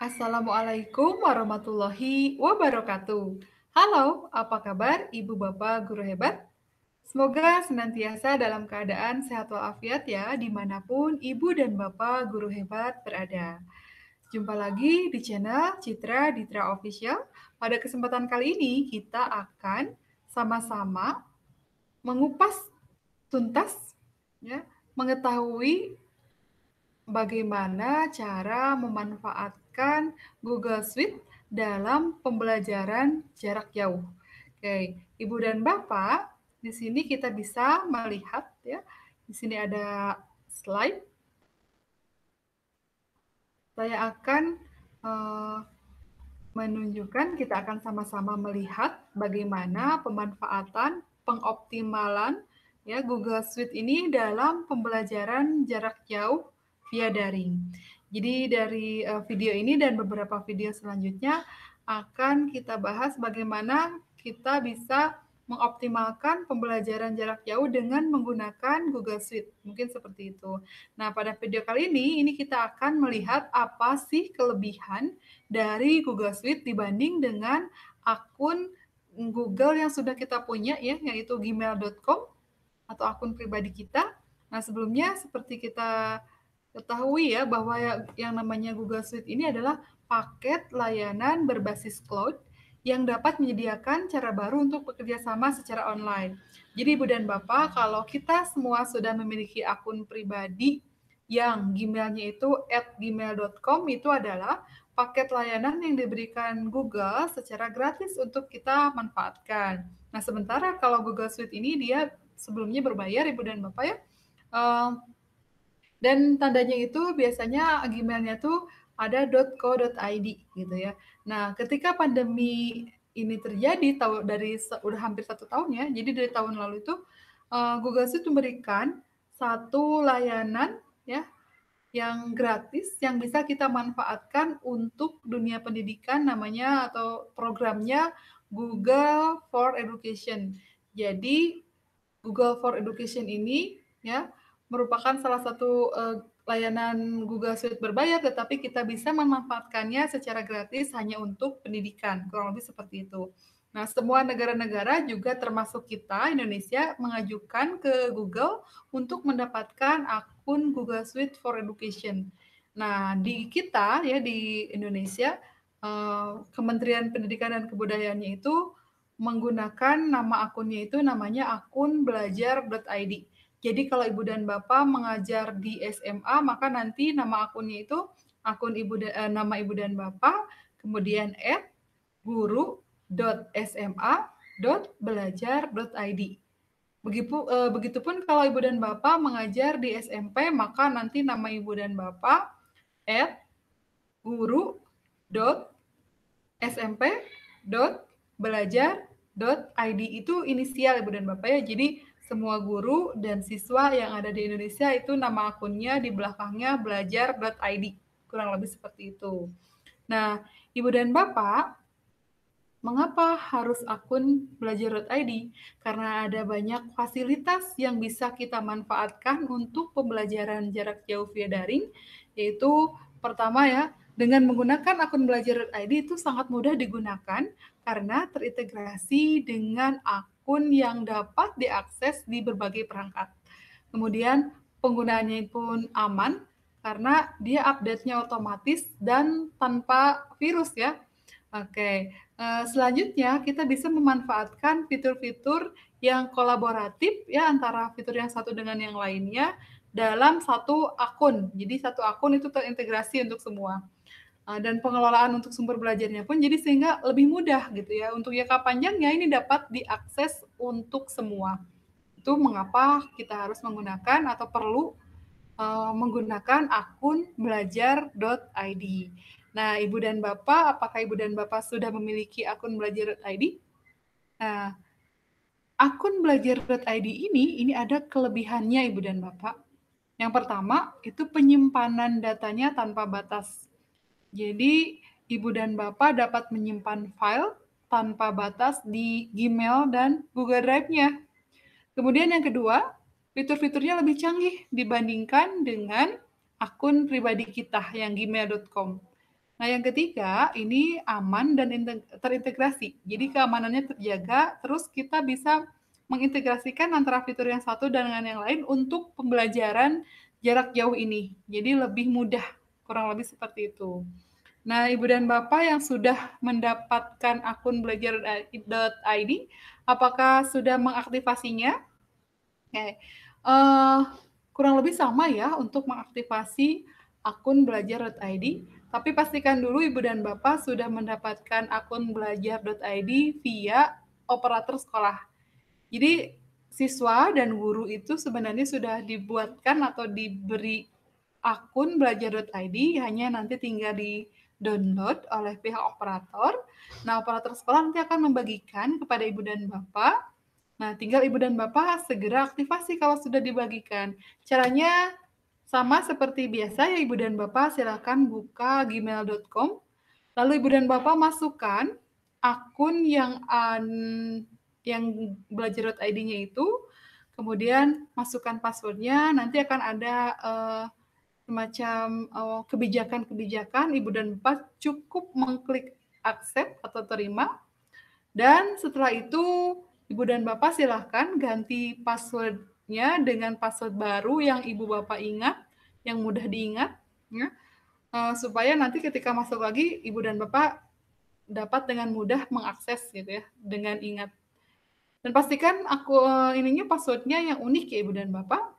Assalamualaikum warahmatullahi wabarakatuh. Halo, apa kabar Ibu Bapak Guru Hebat? Semoga senantiasa dalam keadaan sehat walafiat ya dimanapun Ibu dan Bapak Guru Hebat berada. Jumpa lagi di channel Citra Ditra Official. Pada kesempatan kali ini kita akan sama-sama mengupas tuntas ya, mengetahui bagaimana cara memanfaatkan menggunakan Google Suite dalam pembelajaran jarak jauh. Oke, Ibu dan Bapak, di sini kita bisa melihat ya. Di sini ada slide. Saya akan uh, menunjukkan kita akan sama-sama melihat bagaimana pemanfaatan pengoptimalan ya Google Suite ini dalam pembelajaran jarak jauh via daring. Jadi dari eh, video ini dan beberapa video selanjutnya akan kita bahas bagaimana kita bisa mengoptimalkan pembelajaran jarak jauh dengan menggunakan Google Suite. Mungkin seperti itu. Nah, pada video kali ini ini kita akan melihat apa sih kelebihan dari Google Suite dibanding dengan akun Google yang sudah kita punya ya, yaitu gmail.com atau akun pribadi kita. Nah, sebelumnya seperti kita ketahui ya bahwa ya, yang namanya Google Suite ini adalah paket layanan berbasis cloud yang dapat menyediakan cara baru untuk bekerja sama secara online. Jadi Ibu dan Bapak, kalau kita semua sudah memiliki akun pribadi yang gmailnya itu at gmail.com itu adalah paket layanan yang diberikan Google secara gratis untuk kita manfaatkan. Nah, sementara kalau Google Suite ini dia sebelumnya berbayar Ibu dan Bapak ya, eh, dan tandanya itu biasanya gmailnya tuh ada .co.id gitu ya. Nah, ketika pandemi ini terjadi tahu dari udah hampir satu tahun ya, jadi dari tahun lalu itu uh, eh, Google Suite memberikan satu layanan ya yang gratis yang bisa kita manfaatkan untuk dunia pendidikan namanya atau programnya Google for Education. Jadi Google for Education ini ya merupakan salah satu uh, layanan Google Suite berbayar, tetapi kita bisa memanfaatkannya secara gratis hanya untuk pendidikan, kurang lebih seperti itu. Nah, semua negara-negara juga termasuk kita, Indonesia, mengajukan ke Google untuk mendapatkan akun Google Suite for Education. Nah, di kita ya di Indonesia, eh, Kementerian Pendidikan dan Kebudayaannya itu menggunakan nama akunnya itu namanya akun belajar.id. Jadi kalau Ibu dan Bapak mengajar di SMA, maka nanti nama akunnya itu akun Ibu dan, eh, nama Ibu dan Bapak, kemudian at guru.sma.belajar.id. Begitu, eh, begitupun kalau Ibu dan Bapak mengajar di SMP, maka nanti nama Ibu dan Bapak at guru.smp.belajar.id itu inisial Ibu dan Bapak ya. Jadi semua guru dan siswa yang ada di Indonesia itu nama akunnya di belakangnya belajar.id. Kurang lebih seperti itu. Nah, Ibu dan Bapak, mengapa harus akun belajar.id? Karena ada banyak fasilitas yang bisa kita manfaatkan untuk pembelajaran jarak jauh via daring, yaitu pertama ya, dengan menggunakan akun belajar.id itu sangat mudah digunakan karena terintegrasi dengan akun akun yang dapat diakses di berbagai perangkat. Kemudian penggunaannya pun aman karena dia update-nya otomatis dan tanpa virus ya. Oke, eh, selanjutnya kita bisa memanfaatkan fitur-fitur yang kolaboratif ya antara fitur yang satu dengan yang lainnya dalam satu akun. Jadi satu akun itu terintegrasi untuk semua. Ah, dan pengelolaan untuk sumber belajarnya pun jadi sehingga lebih mudah gitu ya untuk jangka panjangnya ini dapat diakses untuk semua itu mengapa kita harus menggunakan atau perlu uh, menggunakan akun belajar.id nah ibu dan bapak apakah ibu dan bapak sudah memiliki akun belajar.id nah akun belajar.id ini ini ada kelebihannya ibu dan bapak yang pertama itu penyimpanan datanya tanpa batas jadi, ibu dan bapak dapat menyimpan file tanpa batas di Gmail dan Google Drive-nya. Kemudian yang kedua, fitur-fiturnya lebih canggih dibandingkan dengan akun pribadi kita yang gmail.com. Nah, yang ketiga, ini aman dan terintegrasi. Jadi keamanannya terjaga, terus kita bisa mengintegrasikan antara fitur yang satu dan dengan yang lain untuk pembelajaran jarak jauh ini. Jadi lebih mudah kurang lebih seperti itu. Nah, Ibu dan Bapak yang sudah mendapatkan akun belajar.id, apakah sudah mengaktifasinya? Oke, okay. uh, eh, kurang lebih sama ya untuk mengaktifasi akun belajar.id, tapi pastikan dulu Ibu dan Bapak sudah mendapatkan akun belajar.id via operator sekolah. Jadi, siswa dan guru itu sebenarnya sudah dibuatkan atau diberi akun belajar.id hanya nanti tinggal di download oleh pihak operator. Nah, operator sekolah nanti akan membagikan kepada ibu dan bapak. Nah, tinggal ibu dan bapak segera aktifasi kalau sudah dibagikan. Caranya sama seperti biasa ya ibu dan bapak silakan buka gmail.com. Lalu ibu dan bapak masukkan akun yang an, yang belajar.id-nya itu. Kemudian masukkan passwordnya, nanti akan ada uh, semacam oh, kebijakan-kebijakan ibu dan bapak cukup mengklik accept atau terima dan setelah itu ibu dan bapak silahkan ganti passwordnya dengan password baru yang ibu bapak ingat yang mudah diingat ya. uh, eh, supaya nanti ketika masuk lagi ibu dan bapak dapat dengan mudah mengakses gitu ya dengan ingat dan pastikan aku eh, ininya passwordnya yang unik ya ibu dan bapak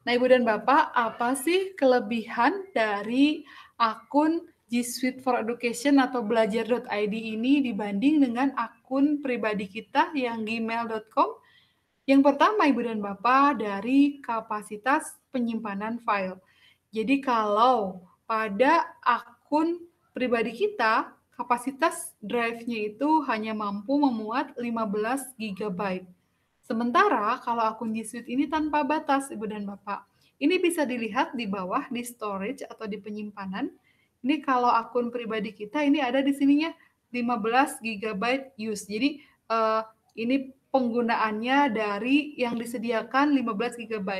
Nah, Ibu dan Bapak, apa sih kelebihan dari akun G Suite for Education atau belajar.id ini dibanding dengan akun pribadi kita yang gmail.com? Yang pertama, Ibu dan Bapak, dari kapasitas penyimpanan file. Jadi kalau pada akun pribadi kita, kapasitas drive-nya itu hanya mampu memuat 15 GB. Sementara kalau akun G Suite ini tanpa batas, Ibu dan Bapak. Ini bisa dilihat di bawah di storage atau di penyimpanan. Ini kalau akun pribadi kita ini ada di sininya 15 GB use. Jadi uh, ini penggunaannya dari yang disediakan 15 GB.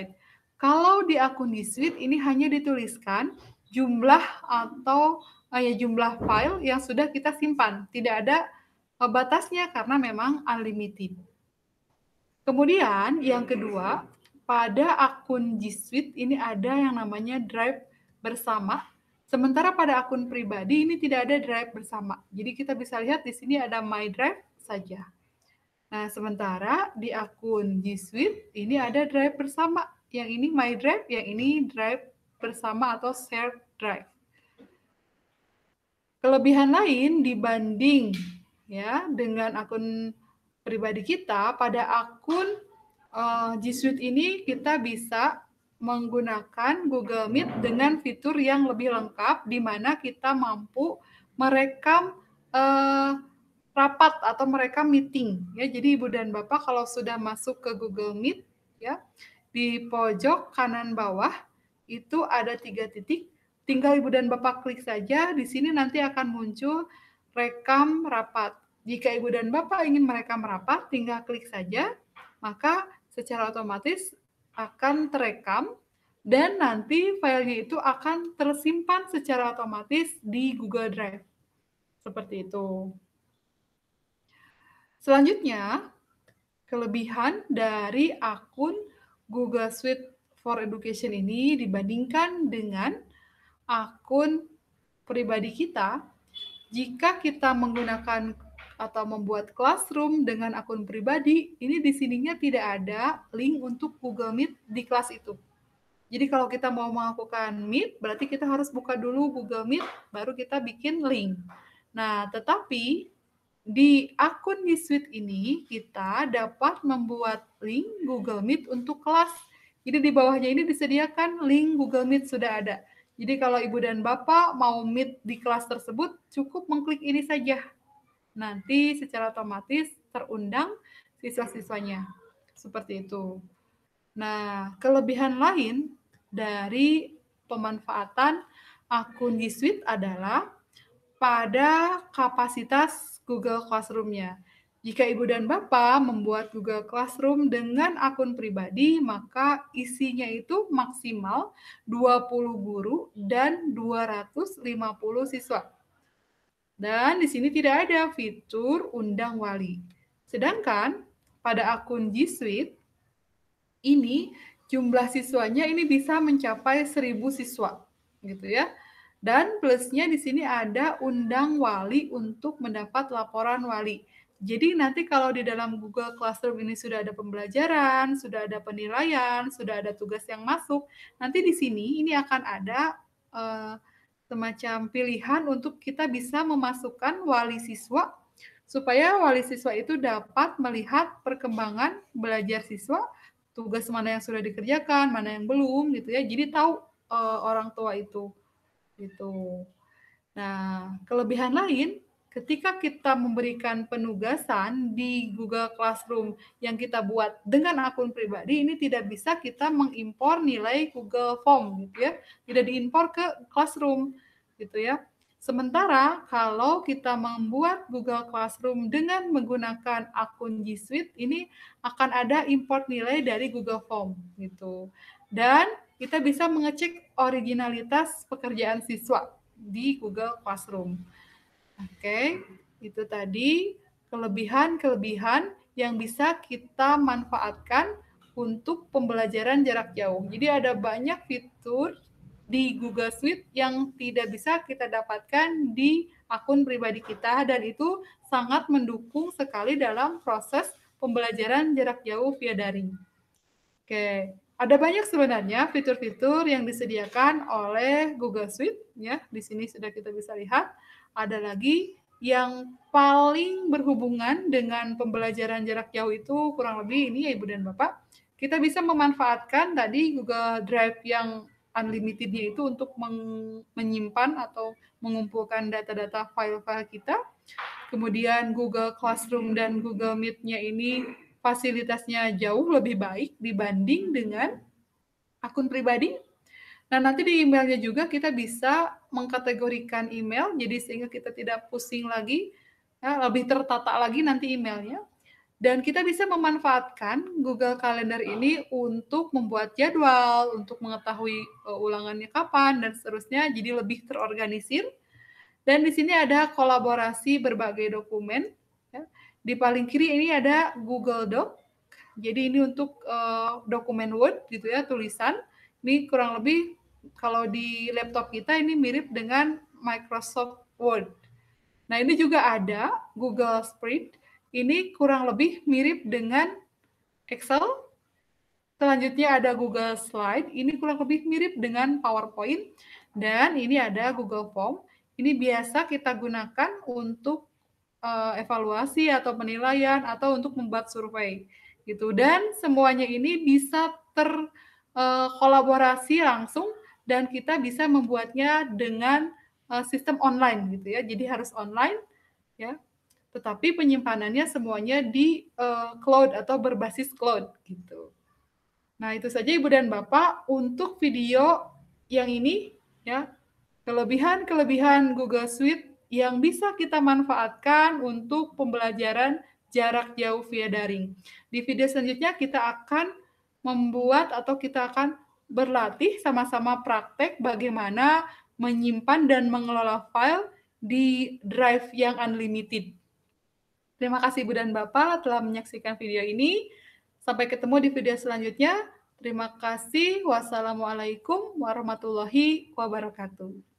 Kalau di akun G suite ini hanya dituliskan jumlah atau uh, ya jumlah file yang sudah kita simpan. Tidak ada uh, batasnya karena memang unlimited. Kemudian yang kedua, pada akun G Suite ini ada yang namanya drive bersama. Sementara pada akun pribadi ini tidak ada drive bersama. Jadi kita bisa lihat di sini ada My Drive saja. Nah, sementara di akun G Suite ini ada drive bersama. Yang ini My Drive, yang ini drive bersama atau share drive. Kelebihan lain dibanding ya dengan akun pribadi kita pada akun uh, G Suite ini kita bisa menggunakan Google Meet dengan fitur yang lebih lengkap di mana kita mampu merekam uh, rapat atau merekam meeting ya. Jadi Ibu dan Bapak kalau sudah masuk ke Google Meet ya di pojok kanan bawah itu ada tiga titik. Tinggal Ibu dan Bapak klik saja. Di sini nanti akan muncul rekam rapat. Jika Ibu dan Bapak ingin mereka merapat, tinggal klik saja, maka secara otomatis akan terekam dan nanti filenya itu akan tersimpan secara otomatis di Google Drive. Seperti itu. Selanjutnya, kelebihan dari akun Google Suite for Education ini dibandingkan dengan akun pribadi kita jika kita menggunakan atau membuat classroom dengan akun pribadi, ini di sininya tidak ada link untuk Google Meet di kelas itu. Jadi kalau kita mau melakukan Meet, berarti kita harus buka dulu Google Meet, baru kita bikin link. Nah, tetapi di akun G suite ini kita dapat membuat link Google Meet untuk kelas. Jadi di bawahnya ini disediakan link Google Meet sudah ada. Jadi kalau ibu dan bapak mau meet di kelas tersebut, cukup mengklik ini saja nanti secara otomatis terundang siswa-siswanya. Seperti itu. Nah, kelebihan lain dari pemanfaatan akun G Suite adalah pada kapasitas Google Classroom-nya. Jika Ibu dan Bapak membuat Google Classroom dengan akun pribadi, maka isinya itu maksimal 20 guru dan 250 siswa. Dan di sini tidak ada fitur undang wali. Sedangkan pada akun G Suite, ini jumlah siswanya ini bisa mencapai 1000 siswa. gitu ya. Dan plusnya di sini ada undang wali untuk mendapat laporan wali. Jadi nanti kalau di dalam Google Classroom ini sudah ada pembelajaran, sudah ada penilaian, sudah ada tugas yang masuk, nanti di sini ini akan ada uh, semacam pilihan untuk kita bisa memasukkan wali siswa supaya wali siswa itu dapat melihat perkembangan belajar siswa, tugas mana yang sudah dikerjakan, mana yang belum gitu ya. Jadi tahu uh, orang tua itu gitu. Nah, kelebihan lain ketika kita memberikan penugasan di Google Classroom yang kita buat dengan akun pribadi ini tidak bisa kita mengimpor nilai Google Form gitu ya tidak diimpor ke Classroom gitu ya sementara kalau kita membuat Google Classroom dengan menggunakan akun G Suite ini akan ada import nilai dari Google Form gitu dan kita bisa mengecek originalitas pekerjaan siswa di Google Classroom. Oke, okay, itu tadi kelebihan-kelebihan yang bisa kita manfaatkan untuk pembelajaran jarak jauh. Jadi ada banyak fitur di Google Suite yang tidak bisa kita dapatkan di akun pribadi kita dan itu sangat mendukung sekali dalam proses pembelajaran jarak jauh via daring. Oke, ada banyak sebenarnya fitur-fitur yang disediakan oleh Google Suite ya. Di sini sudah kita bisa lihat ada lagi yang paling berhubungan dengan pembelajaran jarak jauh itu kurang lebih ini ya Ibu dan Bapak. Kita bisa memanfaatkan tadi Google Drive yang unlimitednya itu untuk menyimpan atau mengumpulkan data-data file-file kita. Kemudian Google Classroom dan Google Meet-nya ini fasilitasnya jauh lebih baik dibanding dengan akun pribadi Nah, nanti di emailnya juga kita bisa mengkategorikan email, jadi sehingga kita tidak pusing lagi, ya, lebih tertata lagi nanti emailnya. Dan kita bisa memanfaatkan Google Calendar ini untuk membuat jadwal, untuk mengetahui uh, ulangannya kapan, dan seterusnya, jadi lebih terorganisir. Dan di sini ada kolaborasi berbagai dokumen. Ya. Di paling kiri ini ada Google Doc. Jadi ini untuk uh, dokumen Word gitu ya, tulisan. Ini kurang lebih kalau di laptop kita ini mirip dengan Microsoft Word. Nah, ini juga ada Google Spread. Ini kurang lebih mirip dengan Excel. Selanjutnya ada Google Slide. Ini kurang lebih mirip dengan PowerPoint. Dan ini ada Google Form. Ini biasa kita gunakan untuk uh, evaluasi atau penilaian atau untuk membuat survei gitu. Dan semuanya ini bisa terkolaborasi eh, uh, langsung dan kita bisa membuatnya dengan uh, sistem online gitu ya. Jadi harus online ya. Tetapi penyimpanannya semuanya di uh, cloud atau berbasis cloud gitu. Nah, itu saja Ibu dan Bapak untuk video yang ini ya. Kelebihan-kelebihan Google Suite yang bisa kita manfaatkan untuk pembelajaran jarak jauh via daring. Di video selanjutnya kita akan membuat atau kita akan berlatih sama-sama praktek bagaimana menyimpan dan mengelola file di drive yang unlimited. Terima kasih Ibu dan Bapak telah menyaksikan video ini. Sampai ketemu di video selanjutnya. Terima kasih. Wassalamualaikum warahmatullahi wabarakatuh.